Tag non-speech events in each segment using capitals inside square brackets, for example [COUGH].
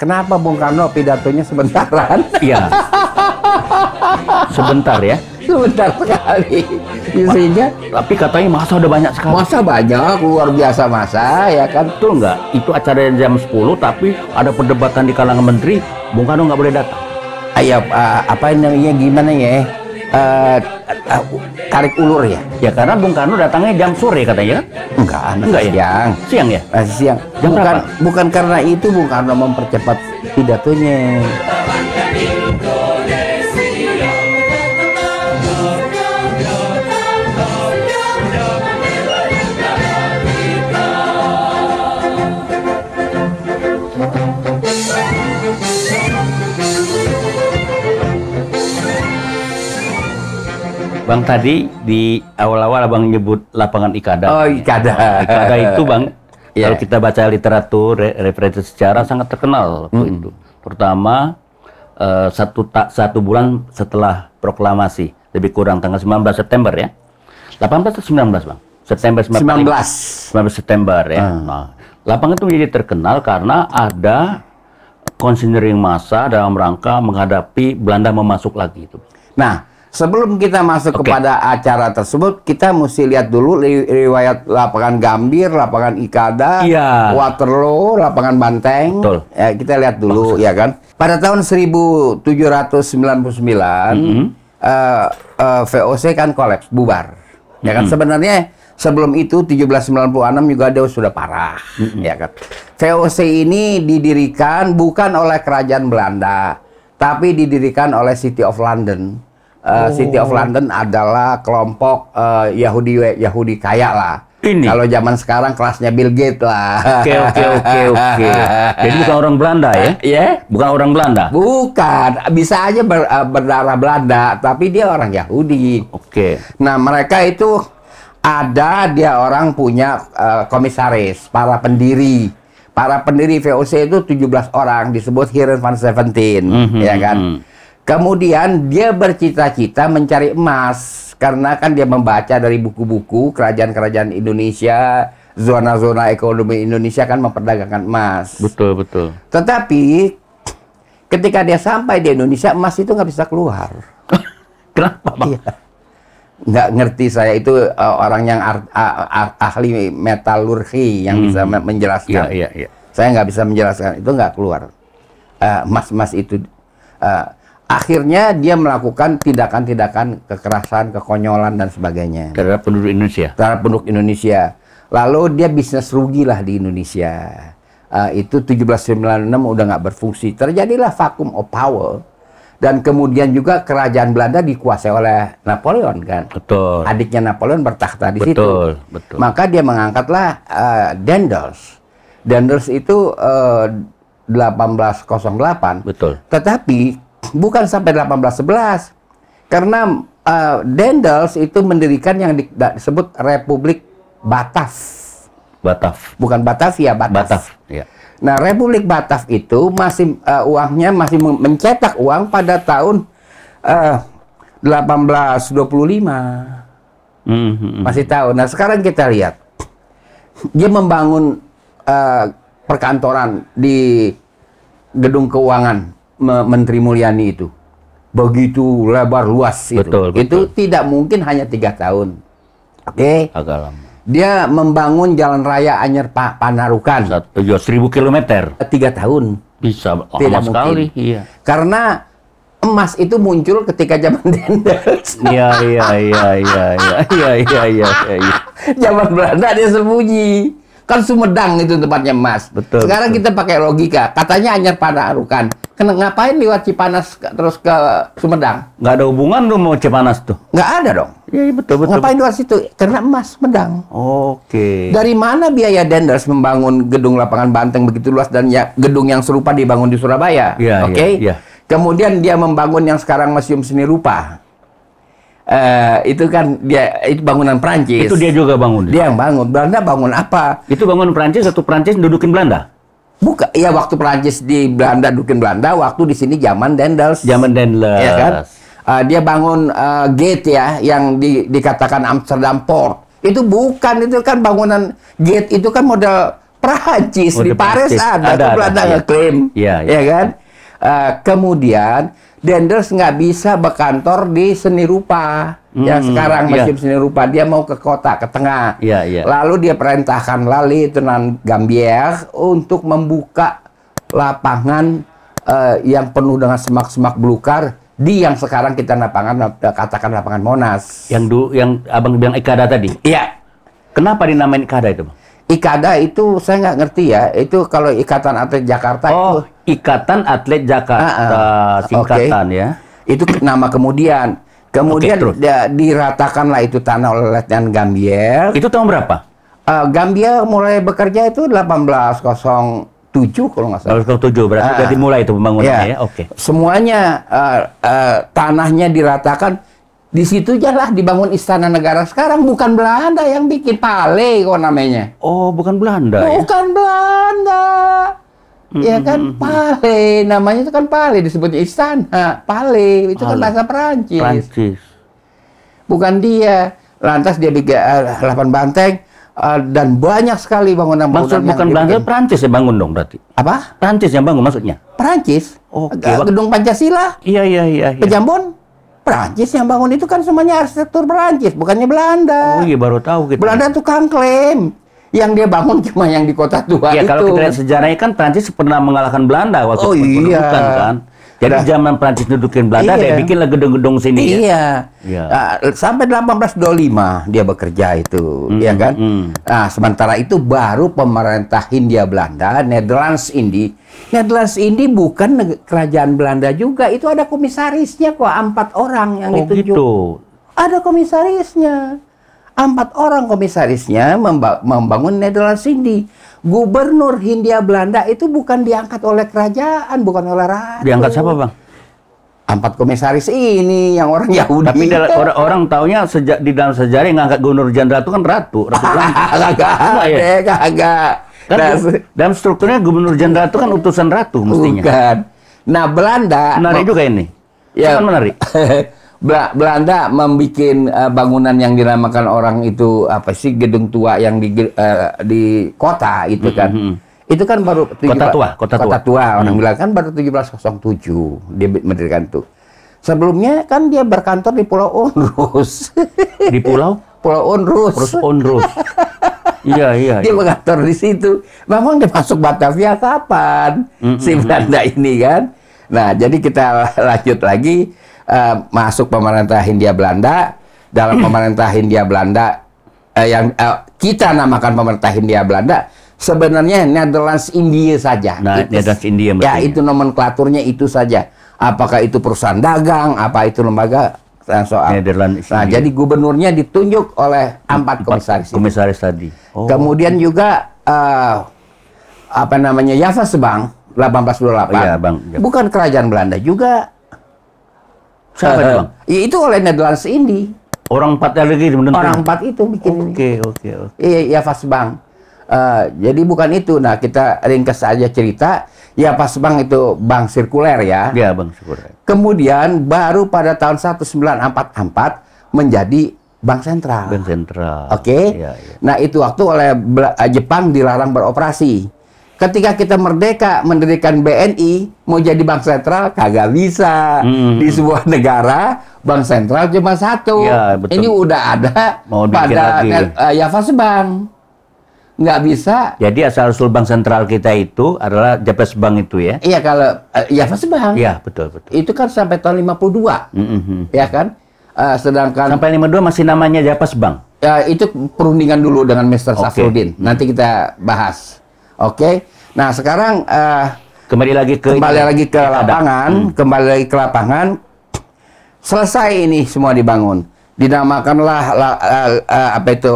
Kenapa Bung Karno pidatonya sebentaran? Iya. Sebentar ya. Sebentar sekali. Isinya. Tapi katanya masa udah banyak sekali. Masa banyak, luar biasa masa, ya kan? Betul nggak? Itu acara jam 10, tapi ada perdebatan di kalangan menteri, Bung Karno nggak boleh datang. Ayah, eh, uh, apa namanya, gimana ya? uh, uh, tarik ulur ya? Ya karena Bung Karno datangnya jam sore katanya kan? Enggak, enggak ya? siang. Ya? Siang ya? Masih siang. Jam bukan, berapa? bukan karena itu Bung Karno mempercepat pidatonya. Bang tadi di awal-awal Abang nyebut lapangan Ikada. Oh, Ikada. Ikada itu Bang [LAUGHS] yeah. kalau kita baca literatur re referensi sejarah sangat terkenal waktu mm. itu. Pertama uh, eh, satu tak satu bulan setelah proklamasi, lebih kurang tanggal 19 September ya. 18 atau 19, Bang? September 19. 19, September ya. Hmm. Nah, lapangan itu menjadi terkenal karena ada konsinyering massa dalam rangka menghadapi Belanda memasuk lagi itu. Nah, sebelum kita masuk okay. kepada acara tersebut, kita mesti lihat dulu riwayat lapangan Gambir, lapangan Ikada, yeah. Waterloo, lapangan Banteng. Ya, kita lihat dulu Maksud. ya kan. Pada tahun 1799 mm -hmm. uh, uh, VOC kan kolaps, bubar. Mm -hmm. Ya kan mm-hmm. sebenarnya sebelum itu 1796 juga dia sudah parah mm -hmm. ya kan. VOC ini didirikan bukan oleh kerajaan Belanda, tapi didirikan oleh City of London uh, City of London adalah kelompok uh, Yahudi Yahudi kaya lah. Ini. Kalau zaman sekarang kelasnya Bill Gates lah. Oke oke oke oke. Jadi bukan orang Belanda ya? [LAUGHS] Iya. Yeah? Bukan orang Belanda. Bukan. Bisa aja ber, eh, berdarah Belanda, tapi dia orang Yahudi. Oke. Okay. Nah mereka itu ada dia orang punya uh, komisaris, para pendiri. Para pendiri VOC itu 17 orang disebut Hiren Van Seventeen, mm -hmm, ya kan? Mm -hmm. Kemudian dia bercita-cita mencari emas karena kan dia membaca dari buku-buku kerajaan-kerajaan Indonesia, zona-zona ekonomi Indonesia kan memperdagangkan emas. Betul betul. Tetapi ketika dia sampai di Indonesia emas itu nggak bisa keluar. [LAUGHS] Kenapa? Pak? Iya. Nggak ngerti saya itu uh, orang yang ar, ahli metalurgi yang hmm. bisa menjelaskan. Iya, iya, iya. Saya nggak bisa menjelaskan itu nggak keluar. Eh, emas-emas uh, itu uh, akhirnya dia melakukan tindakan-tindakan kekerasan, kekonyolan dan sebagainya terhadap penduduk Indonesia. Terhadap penduduk Indonesia. Lalu dia bisnis rugi lah di Indonesia. Uh, itu 1796 udah nggak berfungsi. Terjadilah vakum of power dan kemudian juga kerajaan Belanda dikuasai oleh Napoleon kan. Betul. Adiknya Napoleon bertakhta di betul, situ. Betul. Maka dia mengangkatlah uh, Dendels. Dendels itu uh, eh, 1808. Betul. Tetapi bukan sampai 1811 karena uh, Dendels itu mendirikan yang di, disebut Republik Bataf. Bataf. Bukan Bataf ya Bataf. Bataf. Ya. Nah Republik Bataf itu masih uh, uangnya masih mencetak uang pada tahun uh, 1825. Mm -hmm. Masih tahu. Nah sekarang kita lihat dia membangun uh, perkantoran di gedung keuangan Menteri Mulyani itu begitu lebar luas itu. Betul, betul. Itu tidak mungkin hanya tiga tahun. Oke. Okay? Agak lama. Dia membangun jalan raya Anyer Pak Panarukan. Satu, ya, seribu kilometer. Tiga tahun. Bisa. Oh, tidak mungkin. sekali. Iya. Karena emas itu muncul ketika zaman [LAUGHS] Dendels. Iya iya iya iya iya iya iya iya. Ya. Zaman Belanda dia sembunyi. Kan Sumedang itu tempatnya emas. Betul. Sekarang betul. kita pakai logika. Katanya hanya pada arukan. Kena ngapain lewat Cipanas terus ke Sumedang? Nggak ada hubungan tuh mau Cipanas tuh? Nggak ada dong. Iya ya, betul betul. Ngapain lewat situ? Karena emas Sumedang. Oke. Okay. Dari mana biaya Denders membangun gedung lapangan banteng begitu luas dan ya, gedung yang serupa dibangun di Surabaya? Iya. iya Oke. Okay? Iya. ya. Kemudian dia membangun yang sekarang Museum Seni Rupa. Uh, itu kan dia itu bangunan Prancis. Itu dia juga bangun. Dia yang bangun. Belanda bangun apa? Itu bangun Prancis satu Prancis dudukin Belanda. Buka, ya waktu Perancis di Belanda dukin Belanda, waktu di sini zaman Dendels. Zaman Dendels. Ya kan? Uh, dia bangun uh, gate ya yang di, dikatakan Amsterdam Port. Itu bukan itu kan bangunan gate itu kan model Perancis. Model di Paris ada, ada, ada Belanda ada, ngeklaim. Iya. Ya, iya. ya kan? Uh, kemudian denders nggak bisa berkantor di seni rupa. Ya, hmm, ya sekarang masih yeah. Seni Rupa dia mau ke kota, ke tengah. Yeah, yeah. Lalu dia perintahkan Lali Tenan Gambier untuk membuka lapangan uh, yang penuh dengan semak-semak belukar di yang sekarang kita lapangan eh, katakan lapangan Monas. Yang du, yang Abang bilang Ikada tadi. Iya. Kenapa dinamain Ikada itu, Bang? Ikada itu saya nggak ngerti ya. Itu kalau Ikatan Atlet Jakarta oh. itu Ikatan Atlet Jakarta uh, uh, singkatan okay. ya. Itu nama kemudian. Kemudian okay, da, diratakanlah itu tanah oleh Letnan Gambier. Itu tahun berapa? Uh, Gambier mulai bekerja itu 1807 kalau nggak salah. 1807 berarti uh, ah, berarti mulai itu pembangunannya yeah. ya. Okay. Semuanya uh, uh, tanahnya diratakan di situ jelas dibangun istana negara sekarang bukan Belanda yang bikin Pale kok namanya. Oh, bukan Belanda bukan ya. Bukan Belanda. Iya kan pale, namanya itu kan pale disebutnya istana, pale itu kan bahasa Perancis. Perancis. Bukan dia. Lantas dia di delapan eh, uh, banteng uh, dan banyak sekali bangunan-bangunan. Maksud bukan bangga Perancis yang bangun dong berarti. Apa? Perancis yang bangun maksudnya. Perancis. Oke. Okay. Gedung Pancasila. Iya iya iya. iya. Pejambon. Perancis yang bangun itu kan semuanya arsitektur Perancis, bukannya Belanda. Oh iya baru tahu gitu. Belanda tuh klaim yang dia bangun [LAUGHS] cuma yang di kota tua ya, itu. kalau kita lihat sejarahnya kan Prancis pernah mengalahkan Belanda waktu oh, iya. kan. Jadi nah, zaman Prancis dudukin Belanda iya. dia bikinlah gedung-gedung sini ya? iya. ya. Iya. Nah, sampai 1825 dia bekerja itu, mm ya kan? Mm Nah, sementara itu baru pemerintah Hindia Belanda, Netherlands Indi. Netherlands Indi bukan kerajaan Belanda juga, itu ada komisarisnya kok, empat orang yang oh, ditunjuk. Gitu. Ada komisarisnya. Empat orang komisarisnya membangun Netherlands Hindi. Gubernur Hindia Belanda itu bukan diangkat oleh kerajaan, bukan oleh ratu. Diangkat siapa, Bang? Empat komisaris ini yang orang Yahudi. Tapi orang, orang taunya sejak di dalam sejarah yang ngangkat gubernur jenderal itu kan ratu, ratu ah, [LAUGHS] Kagak, kagak. Ya? Kan nah, dalam, dalam strukturnya gubernur jenderal itu kan utusan ratu mestinya. Bukan. Nah, Belanda. Menarik juga ini. Ya. Kan menarik. [LAUGHS] Belanda membuat uh, eh, bangunan yang dinamakan orang itu apa sih gedung tua yang di uh, di kota itu kan. Mm -hmm. Itu kan baru kota tua, kota, kota tua. tua orang hmm. bilang kan baru 1707 dia mendirikan itu Sebelumnya kan dia berkantor di Pulau Onrus. Di Pulau [LAUGHS] Pulau Onrus. Pulau Onrus. iya, iya. Dia iya. berkantor di situ. Memang dia masuk Batavia kapan? Mm -hmm. Si Belanda ini kan. Nah, jadi kita [LAUGHS] lanjut lagi uh, masuk pemerintah Hindia Belanda dalam [CLEARS THROAT] pemerintah Hindia Belanda uh, yang uh, kita namakan pemerintah Hindia Belanda sebenarnya Netherlands India saja. Nah, itu, Netherlands India ya, ya, itu nomenklaturnya itu saja. Apakah itu perusahaan dagang, apa itu lembaga soal. Netherlands nah, India. jadi gubernurnya ditunjuk oleh empat komisaris. Komisaris itu. tadi. Oh. Kemudian juga uh, apa namanya Java Sebang 1828. Oh, iya, Bang. Bukan kerajaan Belanda juga Siapa itu, eh, Bang? Eh. Ya itu oleh Netherlands ini. Orang empat lagi Orang empat itu bikin okay, ini. Oke, okay, oke, okay. Iya, ya Fast Bang. Uh, jadi bukan itu. Nah, kita ringkas aja cerita. Ya pas Bang itu bank sirkuler ya. Iya, bank sirkuler. Kemudian baru pada tahun 1944 menjadi bank sentral. Bank sentral. Oke. Okay? Ya, ya. Nah, itu waktu oleh Jepang dilarang beroperasi Ketika kita merdeka mendirikan BNI, mau jadi bank sentral kagak bisa. Hmm. Di sebuah negara bank sentral cuma satu. Ya, betul. Ini udah ada mau pada net, uh, Yavas Bank. Nggak bisa. Jadi asal usul bank sentral kita itu adalah Japres Bank itu ya? Iya kalau uh, eh, fase Bank. Iya betul betul. Itu kan sampai tahun 52. Mm -hmm. Ya kan? Uh, sedangkan sampai 52 masih namanya Japas Bank. Ya, uh, itu perundingan dulu dengan Mr. Okay. Safrudin. Nanti kita bahas. Oke. Okay? Nah, sekarang uh, kembali lagi ke kembali ini, lagi ke lapangan, hmm. kembali lagi ke lapangan. Selesai ini semua dibangun. Dinamakanlah la, uh, uh, apa itu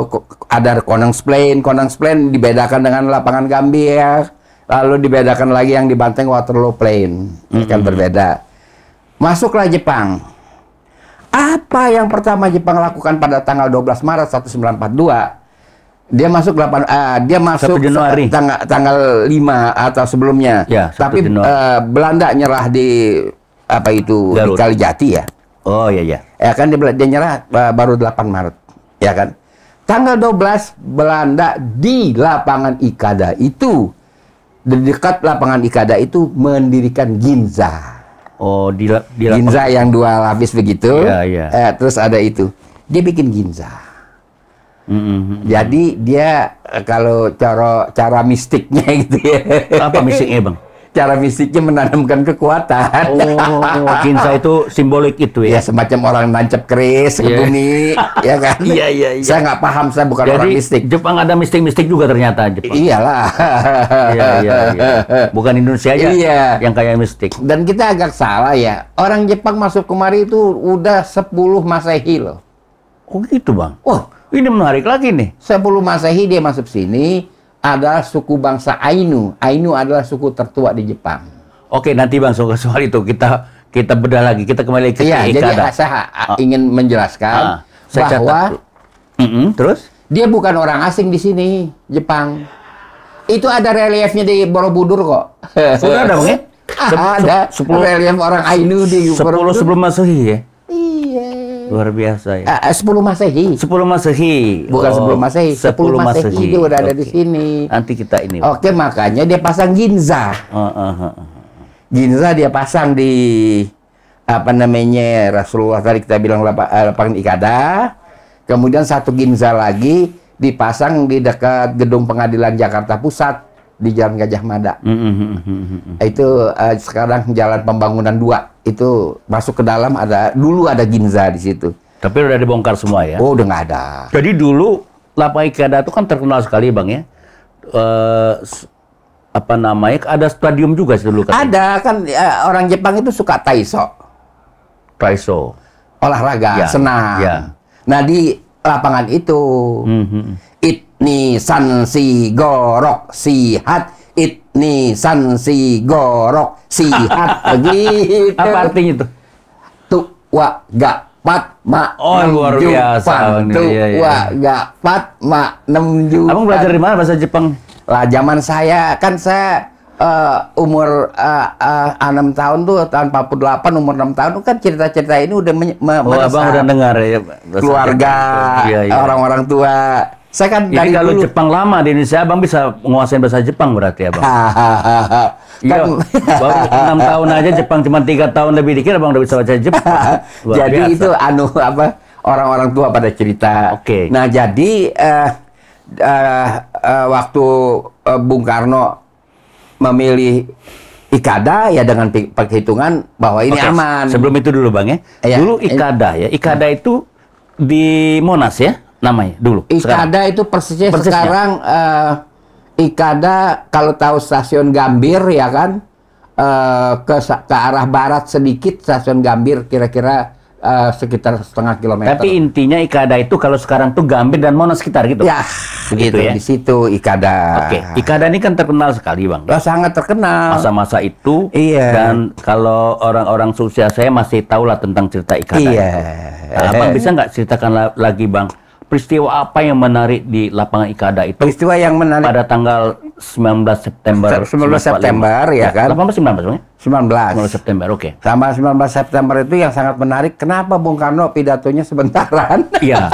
ada Splain, Konang Splain dibedakan dengan lapangan Gambir, lalu dibedakan lagi yang di Banteng Waterloo Plain. Ini kan hmm. kan berbeda. Masuklah Jepang apa yang pertama Jepang lakukan pada tanggal 12 Maret 1942 dia masuk 8 uh, eh, dia masuk Januari. tanggal tanggal 5 atau sebelumnya. Ya, Tapi uh, Belanda nyerah di apa itu Darul. di Kalijati ya. Oh iya iya. Ya kan dia, dia nyerah uh, baru 8 Maret. Ya kan? Tanggal 12 Belanda di lapangan Ikada itu di dekat lapangan Ikada itu mendirikan Ginza. Oh, di, di Ginza yang dua lapis begitu. Iya, iya. Eh, terus ada itu. Dia bikin Ginza. Mm-hmm. Jadi dia eh, kalau cara cara mistiknya [LAUGHS] gitu ya. Apa mistiknya bang? Cara mistiknya menanamkan kekuatan. Oh, Kinsa oh, itu simbolik itu ya? Ya semacam orang nancap keris yeah. ke bumi, [LAUGHS] ya kan? Iya yeah, iya. Yeah, yeah. Saya nggak paham, saya bukan Jadi, orang mistik. Jepang ada mistik-mistik juga ternyata Jepang. Iyalah. iya, iya, iya. Bukan Indonesia aja yeah. yang kayak mistik. Dan kita agak salah ya. Orang Jepang masuk kemari itu udah 10 masehi loh. Oh gitu bang? Wah, ini menarik lagi nih. Sebelum Masehi dia masuk sini adalah suku bangsa Ainu. Ainu adalah suku tertua di Jepang. Oke, nanti Bang soal soal itu kita kita bedah lagi. Kita kembali ke Iya, jadi saya oh. ingin menjelaskan ah, saya bahwa Mm -hmm, terus dia bukan orang asing di sini, Jepang. Itu ada reliefnya di Borobudur kok. Sudah ada, Bang ya? [LAUGHS] Ada. Sepuluh relief orang Ainu di Borobudur. Sepuluh sebelum Masehi ya? Iya. Luar biasa ya. Uh, Masehi. sepuluh Masehi. Bukan oh, Masehi, sepuluh Masehi. itu udah udah okay. ada di sini. Nanti kita ini. Oke, okay, makanya dia pasang ginza. Uh, uh, uh, uh. Ginza dia pasang di apa namanya Rasulullah tadi kita bilang eh, lapangan Ikada. Kemudian satu ginza lagi dipasang di dekat gedung pengadilan Jakarta Pusat di Jalan Gajah Mada. Mm-hmm. Itu uh, sekarang Jalan Pembangunan dua. Itu masuk ke dalam ada dulu ada Ginza di situ. Tapi udah dibongkar semua ya? Oh, udah nggak ada. Jadi dulu Lapa Ikeda itu kan terkenal sekali, Bang ya. Uh, apa namanya? Ada stadium juga sih dulu kan. Ada kan uh, orang Jepang itu suka taiso. Taiso. Olahraga, ya. senang. Ya. Nah, di lapangan itu mm-hmm. itu nisan si gorok sihat it nisan si gorok sihat [LAUGHS] begitu apa artinya itu wa gak pat ma oh, luar biasa iya, tua iya, iya. gak pat ma enam juta abang belajar di mana bahasa Jepang lah zaman saya kan saya uh, umur uh, uh, 6 tahun tuh tahun 48 umur 6 tahun kan cerita-cerita ini udah me me oh, abang udah dengar ya keluarga iya, iya. orang-orang ya, ya. tua saya kan Jadi dari kalau dulu. Jepang lama di Indonesia, abang bisa menguasai bahasa Jepang berarti ya, abang. [LAUGHS] Iya, kan- baru enam tahun aja Jepang cuma tiga tahun lebih dikit abang udah bisa baca Jepang. [LAUGHS] jadi biasa. itu anu apa orang-orang tua pada cerita. Oke. Okay. Nah jadi uh, uh, uh, waktu uh, Bung Karno memilih Ikada ya dengan perhitungan bahwa ini okay. aman. Sebelum itu dulu Bang ya. Eh, Dulu Ikada ya. Ikada itu di Monas ya? namanya dulu. Ikada sekarang. itu persisnya, persisnya. sekarang uh, Ikada kalau tahu stasiun Gambir ya kan uh, ke ke arah barat sedikit stasiun Gambir kira-kira uh, sekitar setengah kilometer. Tapi intinya Ikada itu kalau sekarang tuh Gambir dan Monas sekitar gitu. Ya, Begitu gitu, ya. Di situ Ikada. Oke, okay. Ikada ini kan terkenal sekali, Bang. Ya, sangat terkenal. Masa-masa itu iya. dan kalau orang-orang sosial saya masih tahu tentang cerita Ikada iya. itu. Nah, abang bisa nggak ceritakan lagi, Bang? peristiwa apa yang menarik di lapangan Ikada itu? Peristiwa yang menarik pada tanggal 19 September. 19 September ya, ya kan? 18 19 19. 19 September, oke. Okay. Sama 19 September itu yang sangat menarik. Kenapa Bung Karno pidatonya sebentaran? Iya.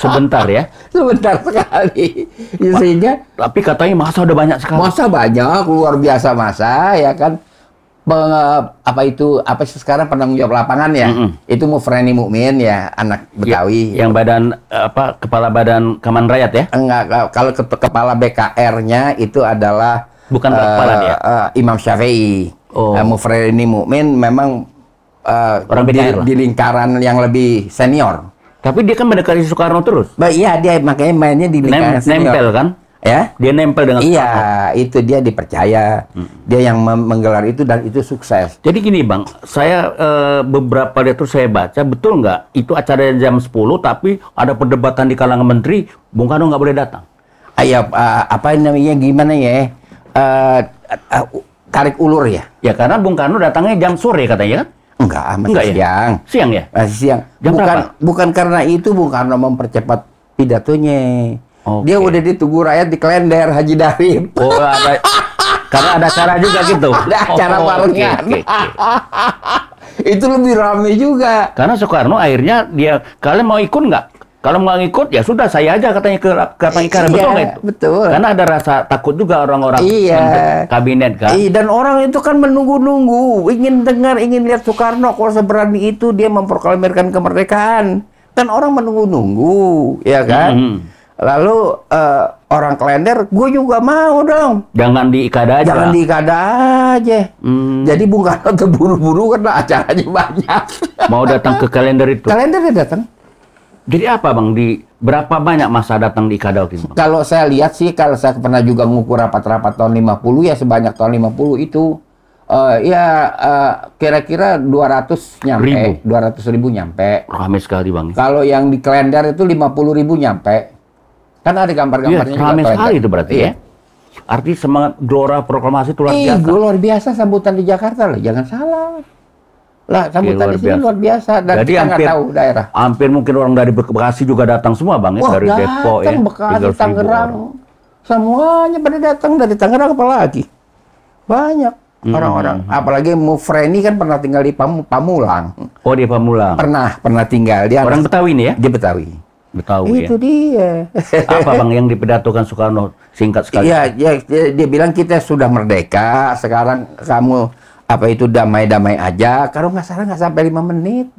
sebentar ya [LAUGHS] sebentar sekali isinya. sehingga tapi katanya masa udah banyak sekali masa banyak luar biasa masa ya kan peng, apa itu apa sih sekarang penanggung jawab lapangan ya? Mm -mm. Itu Mufreni Mukmin ya, anak ya, Betawi. Ya, yang badan apa kepala badan Kaman Rakyat ya? Enggak, kalau ke, kepala BKR-nya itu adalah bukan uh, kepala dia. Uh, Imam Syafi'i. Oh. Uh, Mufreni Mukmin memang uh, orang di, di lingkaran yang lebih senior. Tapi dia kan mendekati Soekarno terus. iya dia makanya mainnya di lingkaran Nempel senior. kan? ya dia nempel dengan iya itu dia dipercaya hmm. dia yang menggelar itu dan itu sukses jadi gini bang saya e, beberapa lihat saya baca betul nggak itu acara jam 10 tapi ada perdebatan di kalangan menteri Bung Karno nggak boleh datang Iya apa namanya gimana ya e, tarik ulur ya ya karena Bung Karno datangnya jam sore katanya kan enggak masih enggak, ya? siang ya? siang ya masih siang jam bukan berapa? bukan karena itu Bung Karno mempercepat pidatonya Okay. Dia udah ditunggu rakyat di kalender Haji Darip. Oh, ada, karena ada cara juga gitu. [LAUGHS] Ada cara oh, Okay, okay, okay. Itu lebih ramai juga. Karena Soekarno akhirnya dia kalian mau ikut nggak? Kalau mau ngikut ya sudah saya aja katanya ke Kapang Ikara iya, betul Betul. Karena ada rasa takut juga orang-orang iya. kabinet kan. Iya dan orang itu kan menunggu-nunggu, ingin dengar, ingin lihat Soekarno kalau seberani itu dia memproklamirkan kemerdekaan. Kan orang menunggu-nunggu, ya kan? Mm -hmm. Lalu uh, orang kalender, gue juga mau dong. Jangan diikada aja. Jangan diikada aja. Hmm. Jadi Bung Karno terburu-buru karena acaranya banyak. Mau datang ke kalender itu? Kalender dia datang. Jadi apa bang di berapa banyak masa datang di Ikada waktu itu? Bang? Kalau saya lihat sih kalau saya pernah juga ngukur rapat-rapat tahun 50 ya sebanyak tahun 50 itu uh, ya kira eh, kira-kira 200 nyampe ribu. 200 ribu nyampe. Ramai sekali bang. Ya. Kalau yang di kalender itu 50 ribu nyampe. Kan ada gambar-gambarnya. Ya, iya, ramai sekali itu berarti iya. ya. Arti semangat gelora proklamasi itu luar eh, biasa. luar biasa sambutan di Jakarta lah, jangan salah. Lah sambutan di sini luar biasa dan Jadi kita hampir, tahu daerah. Hampir mungkin orang dari Bekasi juga datang semua Bang ya Wah, dari Depok ya. Bekasi, Tangerang. Semuanya pada datang dari Tangerang apalagi. Banyak hmm. orang-orang. Hmm. Apalagi Mufreni kan pernah tinggal di Pamulang. Oh, di Pamulang. Pernah, pernah tinggal dia. Orang Betawi nih ya? Dia Betawi. Betawi itu ya? dia [LAUGHS] apa bang yang dipedatukan Soekarno singkat sekali ya, ya dia, dia bilang kita sudah merdeka sekarang kamu apa itu damai-damai aja kalau nggak salah nggak sampai lima menit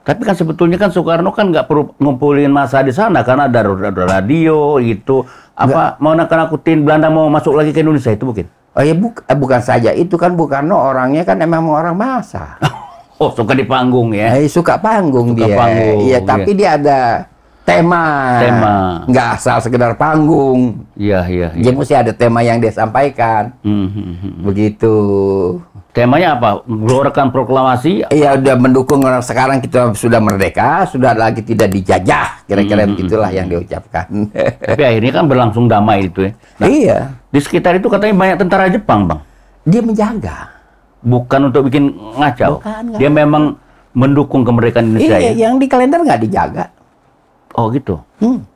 tapi kan sebetulnya kan Soekarno kan nggak perlu ngumpulin masa di sana karena ada radio itu apa mau nak nakutin kan Belanda mau masuk lagi ke Indonesia itu mungkin oh ya bu eh, bukan saja itu kan Soekarno orangnya kan emang orang masa [LAUGHS] Oh, suka di panggung ya? Eh, suka panggung suka dia. Panggung, iya, tapi ya. dia ada tema. Tema. Nggak asal sekedar panggung. Iya, iya. Ya. Jadi mesti ada tema yang dia sampaikan. Mm -hmm. Begitu. Temanya apa? Menggelorakan proklamasi? Iya, udah mendukung orang sekarang kita sudah merdeka, sudah lagi tidak dijajah. Kira-kira mm -hmm. begitulah hmm, yang diucapkan. Tapi akhirnya kan berlangsung damai itu ya. Nah, iya. Di sekitar itu katanya banyak tentara Jepang, Bang. Dia menjaga. Bukan untuk bikin ngacau. Bukan, dia memang mendukung kemerdekaan Indonesia. Iya, ya? yang di kalender nggak dijaga. Oh gitu. Hmm.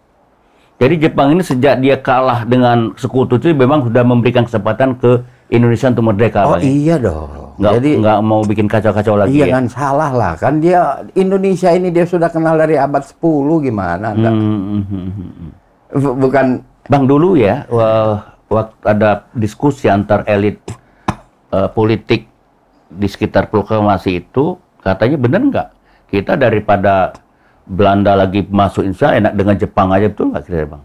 Jadi Jepang ini sejak dia kalah dengan sekutu itu memang sudah memberikan kesempatan ke Indonesia untuk merdeka. Oh Bang. Ya? iya dong. Nggak, Jadi nggak mau bikin kacau-kacau lagi. Iya ya? Kan salah lah kan dia Indonesia ini dia sudah kenal dari abad 10 gimana? Hmm, hmm, hmm, bukan Bang dulu ya waktu ada diskusi antar elit uh, politik di sekitar proklamasi itu katanya benar nggak kita daripada Belanda lagi masuk Indonesia enak dengan Jepang aja betul nggak kira-kira bang?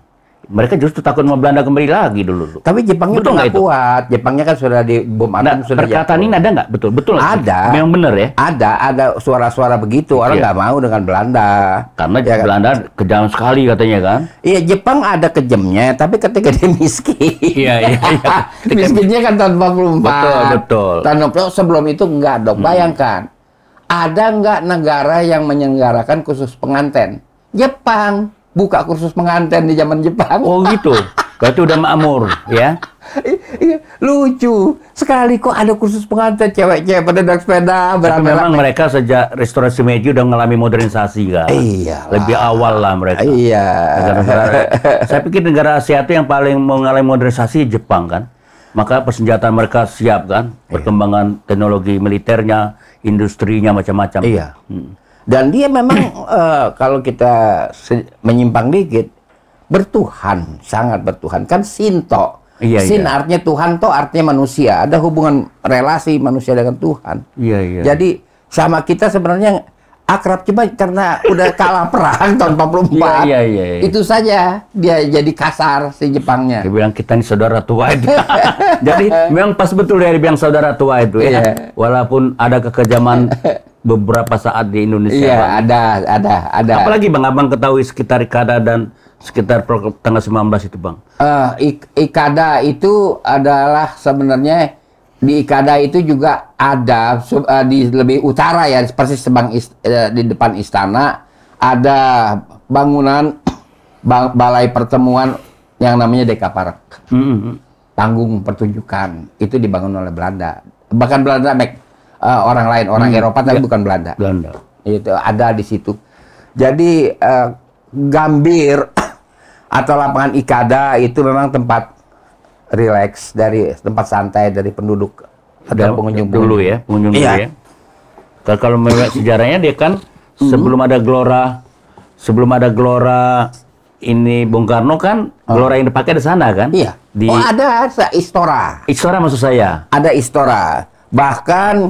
Mereka justru takut mau Belanda kembali lagi dulu. Tapi Jepangnya betul nggak kuat. Jepangnya kan sudah di bom atom nah, sudah perkataan ini ada nggak betul betul? Ada. Itu? Memang benar ya. Ada ada suara-suara begitu orang iya. nggak iya. mau dengan Belanda. Karena ya, kan? Belanda kan? kejam sekali katanya kan. Iya Jepang ada kejamnya tapi ketika dia miskin. iya iya. iya. [LAUGHS] Miskinnya kan tahun 44. Betul betul. Tahun sebelum itu nggak dong. Hmm. Bayangkan ada nggak negara yang menyelenggarakan khusus penganten? Jepang buka kursus penganten di zaman Jepang. Oh gitu. Berarti udah makmur ya. Iya, lucu sekali kok ada kursus pengantin cewek-cewek pada naik sepeda Berarti Memang mereka sejak restorasi meja udah mengalami modernisasi kan. Iya. Lebih awal lah mereka. Iya. Negara -negara, saya pikir negara Asia itu yang paling mengalami modernisasi Jepang kan maka persenjataan mereka siap kan, iya. perkembangan teknologi militernya, industrinya macam-macam. Iya. Hmm. Dan dia memang uh, [COUGHS] kalau kita menyimpang dikit bertuhan, sangat bertuhan kan Sinto. Iya, iya, Sin iya. artinya Tuhan, to artinya manusia. Ada hubungan relasi manusia dengan Tuhan. Iya, iya. Jadi sama kita sebenarnya akrab cuma karena udah kalah perang tahun 44. Iya, iya, iya, iya, Itu saja dia jadi kasar si Jepangnya. Dia bilang kita ini saudara tua itu. [LAUGHS] jadi memang pas betul dia bilang saudara tua itu ya. Iya. Walaupun ada kekejaman beberapa saat di Indonesia. Iya, ada, ada, ada. Apalagi Bang Abang ketahui sekitar Ikada dan sekitar tanggal 19 itu, Bang. Uh, Ik Ikada itu adalah sebenarnya di Ikada itu juga ada uh, di lebih utara ya persis sebang ist, uh, eh, di depan istana ada bangunan [CLEARS THROAT] ba balai pertemuan yang namanya Deka Park. Mm -hmm. Panggung pertunjukan itu dibangun oleh Belanda. Bahkan Belanda back uh, eh, orang lain, orang mm. Eropa tapi yeah. bukan Belanda. Belanda. Itu ada di situ. Jadi uh, Gambir [CLEARS THROAT] atau lapangan Ikada itu memang tempat relax dari tempat santai dari penduduk ada ya, pengunjung dulu iya. ya pengunjung iya. dulu ya kalau melihat sejarahnya dia kan mm-hmm. sebelum ada gelora sebelum ada gelora ini Bung Karno kan oh. gelora yang dipakai di sana kan iya di... oh ada istora istora maksud saya ada istora bahkan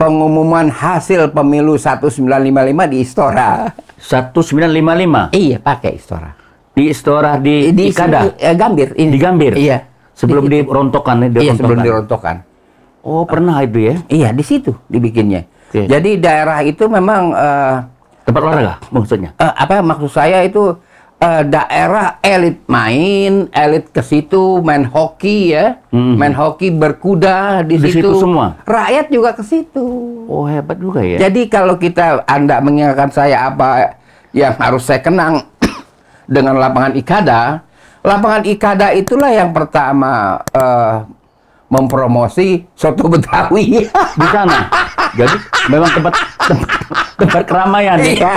pengumuman hasil pemilu 1955 di istora 1955 iya pakai istora di istora di, di, di di eh, Gambir ini. di Gambir iya Sebelum di dirontokkan dirontokkan. Ya, iya, sebelum dirontokkan. Oh, pernah itu ya? Iya, di situ dibikinnya. Okay. Jadi daerah itu memang uh, tempat olahraga maksudnya. Uh, apa maksud saya itu uh, daerah elit main, elit ke situ main hoki ya. Hmm. Main hoki berkuda di, di situ semua. Rakyat juga ke situ. Oh, hebat juga ya. Jadi kalau kita Anda mengingatkan saya apa yang harus saya kenang [CLEARS THROAT] dengan lapangan Ikada, lapangan Ikada itulah yang pertama uh, mempromosi soto Betawi di sana. [LAUGHS] Jadi memang tempat tempat, [LAUGHS] tempat keramaian. Ya. Iya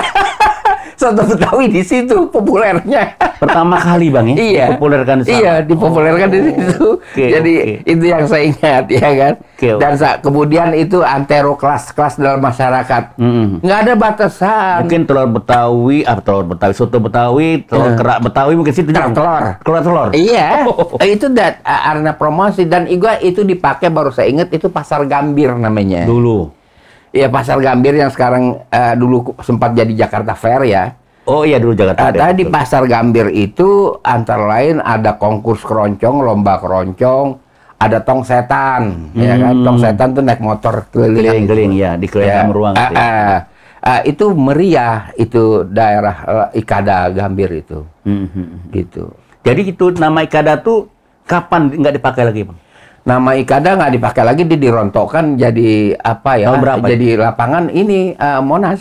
soto Betawi di situ populernya. Pertama kali bang ya? Iya. Dipopulerkan di sana. Iya, dipopulerkan oh. di situ. Okay, Jadi okay. itu yang saya ingat ya kan. Okay, okay. Dan kemudian itu antero kelas-kelas dalam masyarakat. Mm. Nggak ada batasan. Mungkin telur Betawi, ah telur Betawi, soto Betawi, telur uh. kerak Betawi mungkin situ. Telur. Telur. Telur. telur. Iya. Oh. Eh, itu dat, arena promosi dan juga itu dipakai baru saya ingat itu pasar Gambir namanya. Dulu. Iya pasar Gambir yang sekarang uh, dulu sempat jadi Jakarta Fair ya. Oh iya dulu Jakarta eh, Fair. tadi betul. pasar Gambir itu antara lain ada konkurs keroncong, lomba keroncong, ada tong setan, hmm. ya kan? Hmm. Tong setan tuh naik motor keliling. Keliling ya, di keliling ya. ruang. Uh, uh, uh, uh, itu meriah itu daerah uh, Ikada Gambir itu. Hmm, hmm, hmm. Gitu. Jadi itu nama Ikada tuh kapan nggak dipakai lagi, Bang? nama Ikada nggak dipakai lagi dia dirontokkan jadi apa ya? Oh, berapa? Jadi ya? lapangan ini uh, Monas.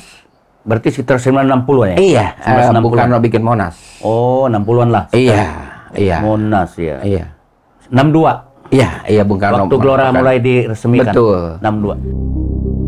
Berarti sekitar 1960 ya? Iya, uh, bukan mau bikin Monas. Oh, 60-an lah. Iya, iya. Monas ya. Iya. 62. Iya, iya, iya, iya Bung Karno. Waktu Gelora mulai diresmikan. Betul. 62.